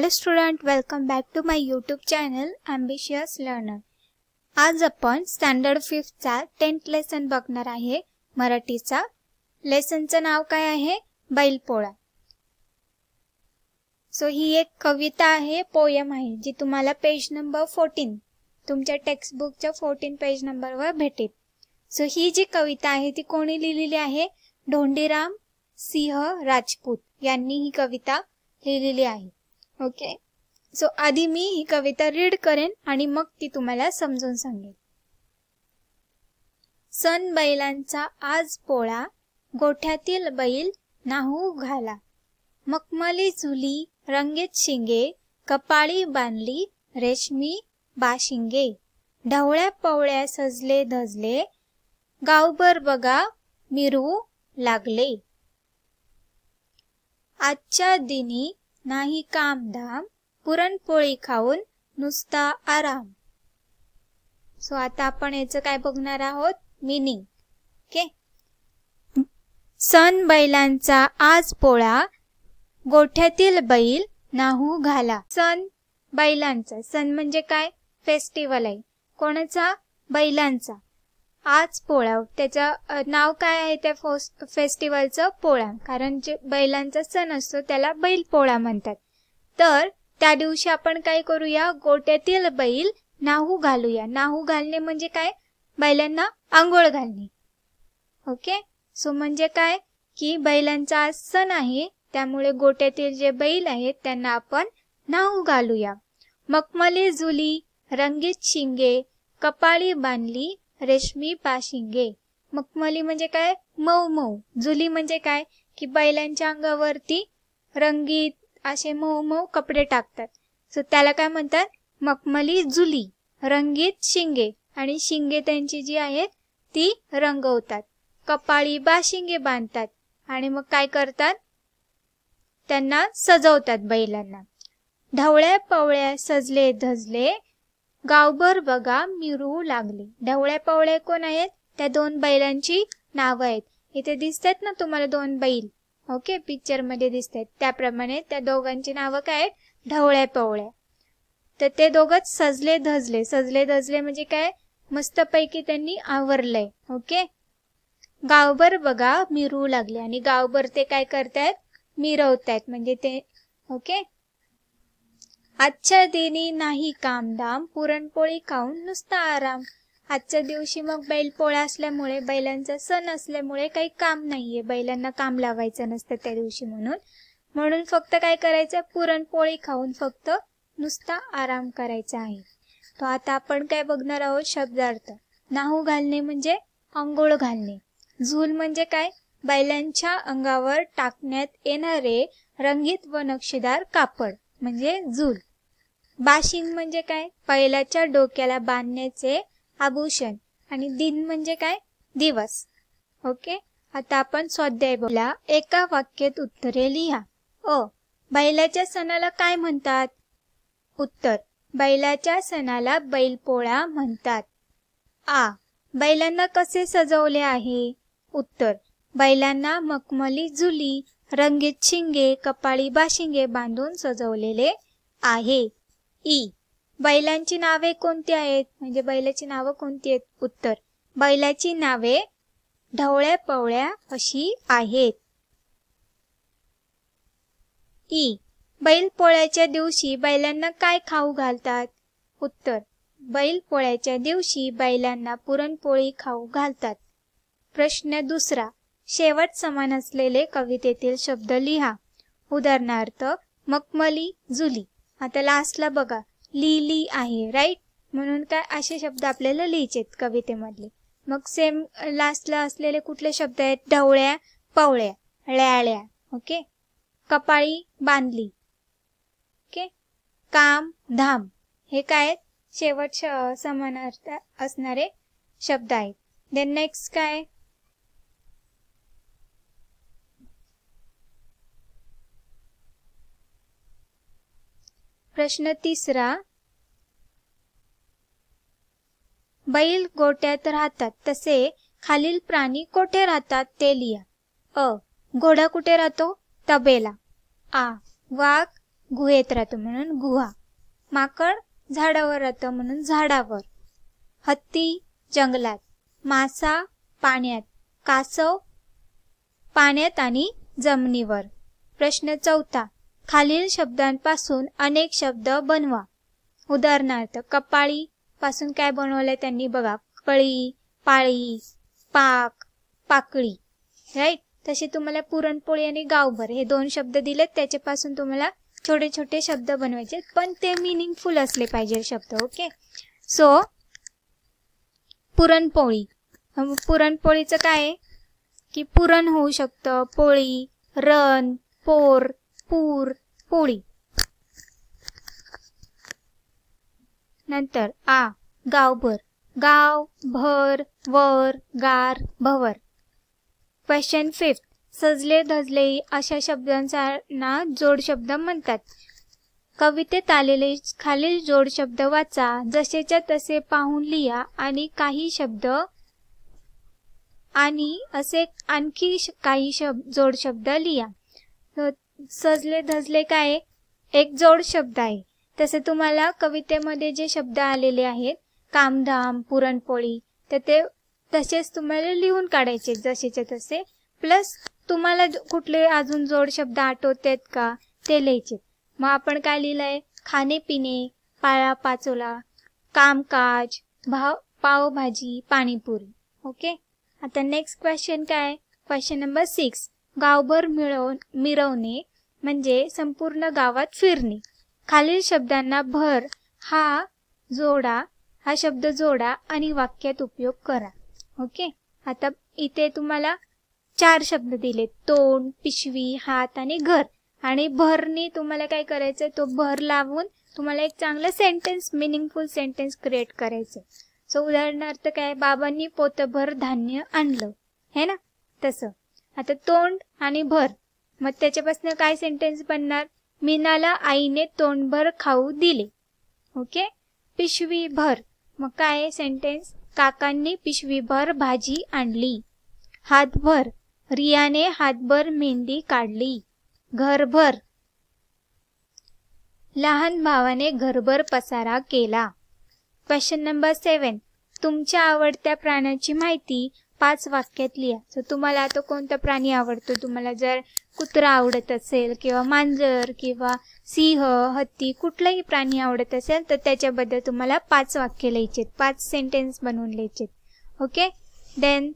Hello student welcome back to my YouTube channel ambitious learner आज आपण standard फिफ्थचा tenth lesson बघणार आहे मराठीचा लेसनचं नाव काय आहे बैलपोळा सो ही एक कविता आहे पोयम आहे जी तुम्हाला पेज नंबर फोर्टीन तुमच्या टेक्स्टबुकच्या फोर्टीन पेज नंबरवर भेटेल सो ही जी कविता आहे ती कोणी लिहिलेली आहे ढोंडीराम सिंह राजपूत यांनी ही कविता लिहिलेली आहे ओके सो आधी मी ही कविता रीड करेन आणि मग ती तुम्हाला समजून सांगेन सन बैलांचा आज पोळा गोठ्यातील बैल नाहू घाला मखमली झुली रंगीत शिंगे कपाळी बांधली रेशमी बाशिंगे ढवळ्या पवळ्या सजले धजले गावभर बघा मिरू लागले आजच्या दिनी नाही कामधाम पुरणपोळी खाऊन नुसता आराम सो आता आपण याचं काय बघणार आहोत मिनिंग ओके सन बैलांचा आज पोळा गोठ्यातील बैल नाहू घाला सण बैलांचा सण म्हणजे काय फेस्टिवल आहे कोणाचा बैलांचा आज पोळा त्याचं नाव काय आहे त्या फेस्टिवलचं पोळा कारण जे बैलांचा सण असतो त्याला बैल पोळा म्हणतात तर त्या दिवशी आपण काय करूया गोट्यातील बैल नाहू घालूया नाहू घालणे म्हणजे काय बैलांना आंघोळ घालणे ओके सो म्हणजे काय की बैलांचा आज सण आहे त्यामुळे गोट्यातील जे बैल आहेत त्यांना आपण नाहू घालूया मखमली जुली रंगीत शिंगे कपाळी बांधली रेशमी पाशिंगे मखमली म्हणजे काय मऊ मऊ जुली म्हणजे काय की बैलांच्या अंगावरती रंगीत असे मऊ मऊ कपडे टाकतात सो त्याला काय म्हणतात मखमली जुली रंगीत शिंगे आणि शिंगे त्यांची जी आहेत ती रंगवतात कपाळी बाशिंगे बांधतात आणि मग काय करतात त्यांना सजवतात बैलांना ढवळ्या पवळ्या सजले धजले गावभर बघा मिरवू लागले ढवळे पवळे कोण आहेत त्या दोन बैलांची नावं आहेत इथे दिसतात ना तुम्हाला दोन बैल ओके पिक्चर मध्ये दिसतात त्याप्रमाणे त्या दोघांची नावं काय आहेत ढवळ्या पवळ्या तर ते दोघच सजले धजले सजले धजले म्हणजे काय मस्तपैकी त्यांनी आवरलंय ओके गावभर बघा मिरवू लागले आणि गावभर ते काय करतायत मिरवतायत म्हणजे ते ओके आजच्या दिनी नाही कामधाम पुरणपोळी खाऊन नुसता आराम आजच्या दिवशी मग बैलपोळा असल्यामुळे बैलांचा सण असल्यामुळे काही काम नाहीये बैलांना काम लावायचं नसतं त्या दिवशी म्हणून म्हणून फक्त काय करायचं पुरणपोळी खाऊन फक्त नुसता आराम करायचा आहे तो आता आपण काय बघणार आहोत शब्दार्थ नाहू घालणे म्हणजे अंघोळ घालणे झूल म्हणजे काय बैलांच्या अंगावर टाकण्यात येणारे रंगीत व नक्षीदार कापड म्हणजे झूल बाशिंग म्हणजे काय पहिल्याच्या डोक्याला बांधण्याचे आभूषण आणि दिन म्हणजे काय दिवस ओके आता आपण स्वाध्याय बोला एका वाक्यात उत्तरे लिहा अ बैलाच्या सणाला काय म्हणतात उत्तर बैलाच्या सणाला बैलपोळा म्हणतात आ बैलांना कसे सजवले आहे उत्तर बैलांना मखमली झुली रंगीत शिंगे कपाळी बाशिंगे बांधून सजवलेले आहे ई बैलांची नावे कोणती आहेत म्हणजे बैलाची नावं कोणती आहेत उत्तर बैलाची नावे ढवळ्या पवळ्या अशी आहेत ई बैल पोळ्याच्या दिवशी बैलांना काय खाऊ घालतात उत्तर बैल पोळ्याच्या दिवशी बैलांना पुरणपोळी खाऊ घालतात प्रश्न दुसरा शेवट समान असलेले कवितेतील शब्द लिहा उदाहरणार्थ मखमली जुली आता लास्टला बघा लिहिली आहे राईट म्हणून काय असे शब्द आपल्याला लिहायचे कवितेमधले मग सेम लास्टला असलेले कुठले शब्द आहेत ढवळ्या पवळ्या ळ्याळ्या ओके कपाळी बांधली ओके काम धाम हे काय आहेत शेवट समानार्थ असणारे शब्द आहेत देन नेक्स्ट काय प्रश्न तिसरा बैल गोट्यात राहतात तसे खालील प्राणी कोठे राहतात ते लिहा अ घोडा कुठे राहतो तबेला आ वाघ गुहेत राहतो म्हणून गुहा माकड झाडावर राहतो म्हणून झाडावर हत्ती जंगलात मासा पाण्यात कासव पाण्यात आणि जमिनीवर प्रश्न चौथा खालील शब्दांपासून अनेक शब्द बनवा उदाहरणार्थ कपाळी पासून काय बनवलंय त्यांनी बघा कळी पाळी पाक पाकळी राईट तसे तुम्हाला पुरणपोळी आणि गावभर हे दोन शब्द दिलेत त्याच्यापासून तुम्हाला छोटे छोटे शब्द बनवायचे पण ते मिनिंगफुल असले पाहिजे शब्द ओके सो so, पुरणपोळी पुरणपोळीचं काय आहे की पुरण होऊ शकतं पोळी रण पोर पूर पोळी नंतर आ गावभर गाव भर वर गार भवर क्वेश्चन फिफ्थ सजले धजले अशा ना जोड शब्द म्हणतात कवितेत आलेले खालील जोड शब्द वाचा जसेच्या तसे पाहून लिया, आणि काही शब्द आणि असे आणखी काही शब्द जोड शब्द लिहा सजले धजले काय एक जोड शब्द आहे तसे तुम्हाला कवितेमध्ये जे शब्द आलेले आहेत कामधाम पुरणपोळी तर ते तसेच तुम्हाला लिहून काढायचे जसेचे तसे प्लस तुम्हाला कुठले अजून जोड शब्द आठवतेत का ते लिहायचे मग आपण काय लिहिलंय पिणे पाळा पाचोला कामकाज भाव पावभाजी पाणीपुरी ओके आता नेक्स्ट क्वेश्चन काय क्वेश्चन नंबर सिक्स गावभर मिळव मिरवणे म्हणजे संपूर्ण गावात फिरणे खालील शब्दांना भर हा जोडा हा शब्द जोडा आणि वाक्यात उपयोग करा ओके आता इथे तुम्हाला चार शब्द दिले तोंड पिशवी हात आणि घर आणि भरनी तुम्हाला काय करायचं तो भर लावून तुम्हाला एक चांगला सेंटेन्स मिनिंगफुल सेंटेन्स क्रिएट करायचं सो उदाहरणार्थ काय बाबांनी पोतभर धान्य आणलं है ना तसं आता तोंड आणि भर मग त्याच्यापासून काय सेंटेन्स बनणार मीनाला आईने तोंडभर खाऊ दिले ओके पिशवी भर मग काय सेंटेन्स काकांनी भर भाजी आणली हातभर रियाने हातभर मेहंदी काढली घरभर लहान भावाने घरभर पसारा केला क्वेश्चन नंबर सेवन तुमच्या आवडत्या प्राण्याची माहिती पाच वाक्यात लिहा सो तुम्हाला तो कोणता प्राणी आवडतो तुम्हाला जर कुत्रा आवडत असेल किंवा मांजर किंवा सिंह हत्ती कुठलाही प्राणी आवडत असेल तर त्याच्याबद्दल तुम्हाला पाच वाक्य लिहायचे पाच सेंटेन्स बनवून लिहायचे ओके देन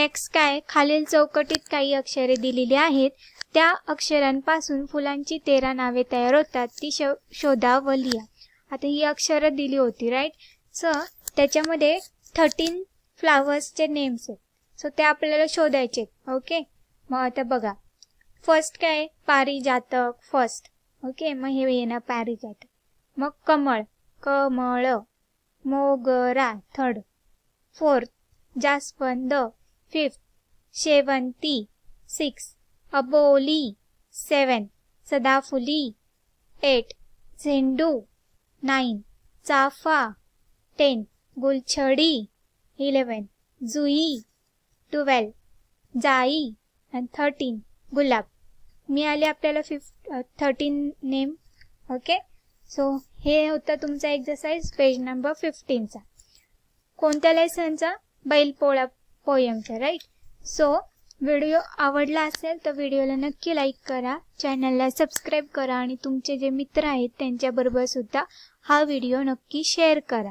नेक्स्ट काय खालील चौकटीत काही अक्षरे दिलेली आहेत त्या अक्षरांपासून फुलांची तेरा नावे तयार होतात ती शो शोधा व लिहा आता ही अक्षरं दिली होती राईट स त्याच्यामध्ये थर्टीन फ्लावर्सचे नेम्स आहेत सो ते आपल्याला शोधायचे ओके मग आता बघा फर्स्ट काय पारिजातक फर्स्ट ओके मग हे येणार पारिजातक मग कमळ कमळ मोगरा थर्ड फोर्थ जास्वंद फिफ्थ शेवंती सिक्स अबोली सेवन सदाफुली एट झेंडू नाईन चाफा टेन गुलछडी इलेवन जुई 12. जाई अँड थर्टीन गुलाब मिळाले आपल्याला fifth thirteen name okay so हे होतं तुमचा एक्झरसाइज पेज नंबर फिफ्टीनचा कोणत्या लेसनचा बैल पोळा पोयमचा राईट सो व्हिडिओ आवडला असेल तर व्हिडिओला नक्की लाईक करा चॅनलला सबस्क्राईब करा आणि तुमचे जे मित्र आहेत त्यांच्याबरोबर सुद्धा हा व्हिडिओ नक्की शेअर करा